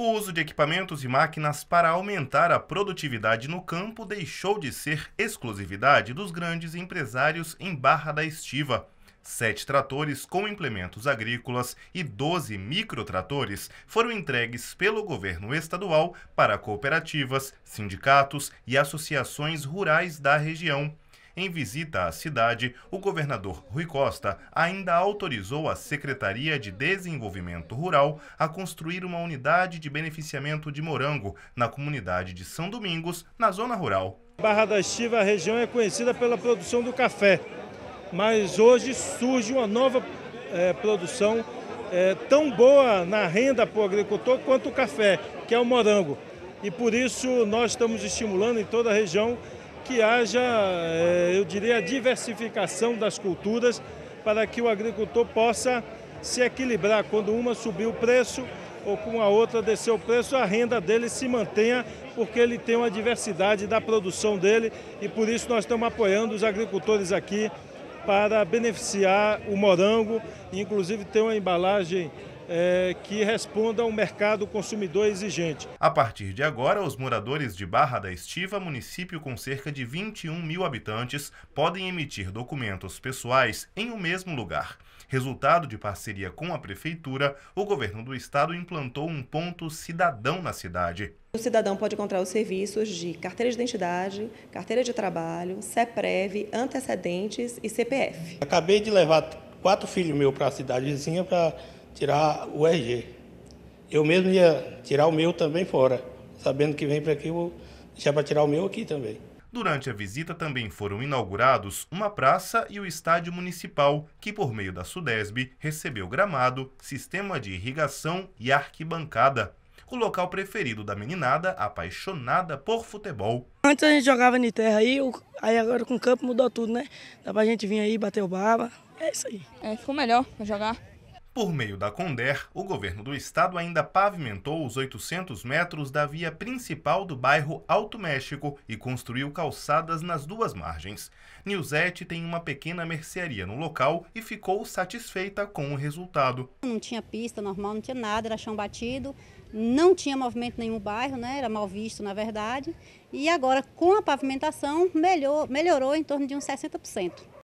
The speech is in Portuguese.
O uso de equipamentos e máquinas para aumentar a produtividade no campo deixou de ser exclusividade dos grandes empresários em Barra da Estiva. Sete tratores com implementos agrícolas e 12 microtratores foram entregues pelo governo estadual para cooperativas, sindicatos e associações rurais da região. Em visita à cidade, o governador Rui Costa ainda autorizou a Secretaria de Desenvolvimento Rural a construir uma unidade de beneficiamento de morango na comunidade de São Domingos, na zona rural. Barra da Estiva, a região é conhecida pela produção do café, mas hoje surge uma nova é, produção é, tão boa na renda para o agricultor quanto o café, que é o morango. E por isso nós estamos estimulando em toda a região que haja, eh, eu diria, a diversificação das culturas para que o agricultor possa se equilibrar. Quando uma subir o preço ou com a outra descer o preço, a renda dele se mantenha, porque ele tem uma diversidade da produção dele e por isso nós estamos apoiando os agricultores aqui para beneficiar o morango, inclusive ter uma embalagem é, que responda ao mercado consumidor exigente. A partir de agora, os moradores de Barra da Estiva, município com cerca de 21 mil habitantes, podem emitir documentos pessoais em o um mesmo lugar. Resultado de parceria com a Prefeitura, o governo do estado implantou um ponto cidadão na cidade. O cidadão pode encontrar os serviços de carteira de identidade, carteira de trabalho, CEPREV, antecedentes e CPF. Acabei de levar quatro filhos meus para a cidadezinha para tirar o RG. Eu mesmo ia tirar o meu também fora, sabendo que vem para aqui, vou deixar para tirar o meu aqui também. Durante a visita também foram inaugurados uma praça e o estádio municipal, que por meio da Sudesb recebeu gramado, sistema de irrigação e arquibancada. O local preferido da meninada apaixonada por futebol. Antes a gente jogava em terra aí, aí agora com o campo mudou tudo, né? Dá pra gente vir aí bater o baba. É isso aí. É, ficou melhor pra jogar. Por meio da Conder, o governo do estado ainda pavimentou os 800 metros da via principal do bairro Alto México e construiu calçadas nas duas margens. Nilzete tem uma pequena mercearia no local e ficou satisfeita com o resultado. Não tinha pista normal, não tinha nada, era chão batido, não tinha movimento nenhum bairro, né? era mal visto na verdade. E agora, com a pavimentação, melhorou, melhorou em torno de uns 60%.